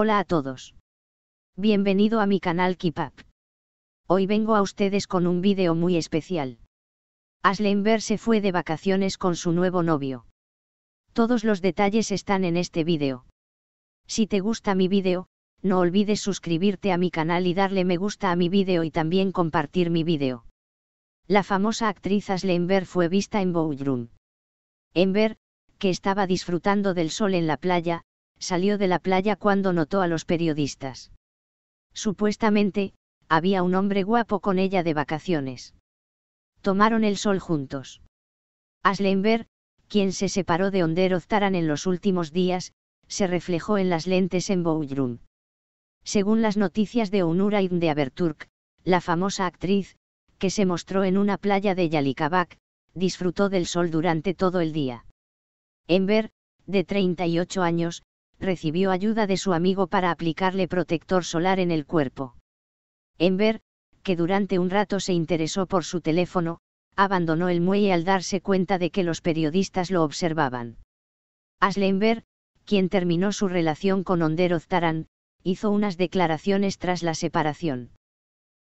Hola a todos. Bienvenido a mi canal Keep Hoy vengo a ustedes con un vídeo muy especial. Ver se fue de vacaciones con su nuevo novio. Todos los detalles están en este vídeo. Si te gusta mi vídeo, no olvides suscribirte a mi canal y darle me gusta a mi vídeo y también compartir mi vídeo. La famosa actriz Ver fue vista en en Enver, que estaba disfrutando del sol en la playa, salió de la playa cuando notó a los periodistas. Supuestamente, había un hombre guapo con ella de vacaciones. Tomaron el sol juntos. Aslenberg, quien se separó de Onder Oztaran en los últimos días, se reflejó en las lentes en Bouldrum. Según las noticias de Onura y de Aberturk, la famosa actriz, que se mostró en una playa de Yalikabak, disfrutó del sol durante todo el día. Enver, de 38 años, recibió ayuda de su amigo para aplicarle protector solar en el cuerpo. Enver, que durante un rato se interesó por su teléfono, abandonó el muelle al darse cuenta de que los periodistas lo observaban. Aslenberg, quien terminó su relación con Onder Oztaran, hizo unas declaraciones tras la separación.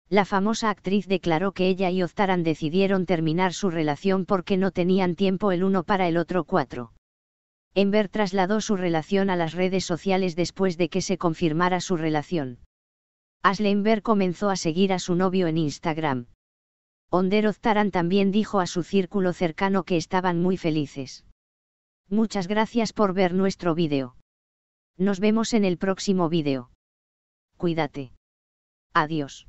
La famosa actriz declaró que ella y Oztaran decidieron terminar su relación porque no tenían tiempo el uno para el otro cuatro. Enver trasladó su relación a las redes sociales después de que se confirmara su relación. Asle Ember comenzó a seguir a su novio en Instagram. Onderoz Oztaran también dijo a su círculo cercano que estaban muy felices. Muchas gracias por ver nuestro vídeo. Nos vemos en el próximo vídeo. Cuídate. Adiós.